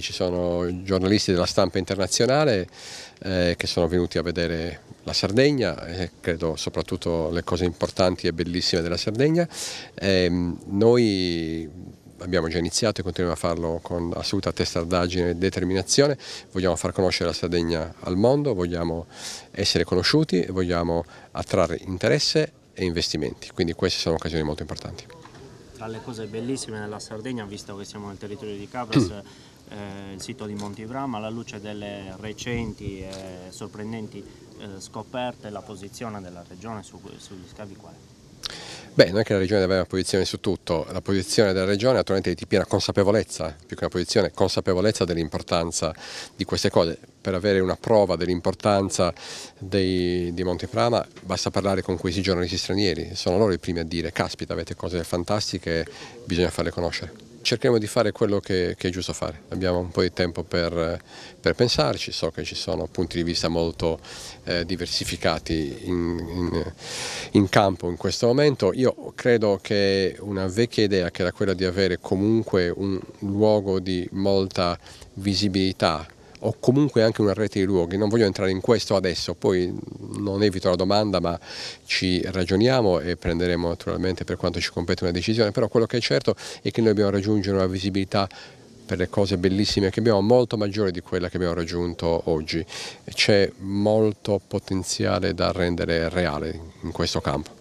Ci sono giornalisti della stampa internazionale eh, che sono venuti a vedere la Sardegna, eh, credo soprattutto le cose importanti e bellissime della Sardegna. Eh, noi abbiamo già iniziato e continuiamo a farlo con assoluta testardaggine e determinazione, vogliamo far conoscere la Sardegna al mondo, vogliamo essere conosciuti, vogliamo attrarre interesse e investimenti, quindi queste sono occasioni molto importanti. Tra le cose bellissime della Sardegna, visto che siamo nel territorio di Capres, eh, il sito di Montibrama, alla luce delle recenti e sorprendenti eh, scoperte, la posizione della regione su, sugli scavi qual Beh, non è che la Regione deve avere una posizione su tutto, la posizione della Regione naturalmente è di piena consapevolezza, più che una posizione, consapevolezza dell'importanza di queste cose per avere una prova dell'importanza di Monteprana basta parlare con questi giornalisti stranieri, sono loro i primi a dire caspita avete cose fantastiche, bisogna farle conoscere Cerchiamo di fare quello che, che, è giusto fare. Abbiamo un po' di tempo per, per pensarci, so che ci sono punti di vista molto eh, diversificati in, in, in, campo in questo momento. Io credo che una vecchia idea, che era quella di avere comunque un luogo di molta visibilità o comunque anche una rete di luoghi. Non voglio entrare in questo adesso, poi non evito la domanda, ma ci ragioniamo e prenderemo naturalmente per quanto ci compete una decisione, però quello che è certo è che noi dobbiamo raggiungere una visibilità per le cose bellissime che abbiamo, molto maggiore di quella che abbiamo raggiunto oggi. C'è molto potenziale da rendere reale in questo campo.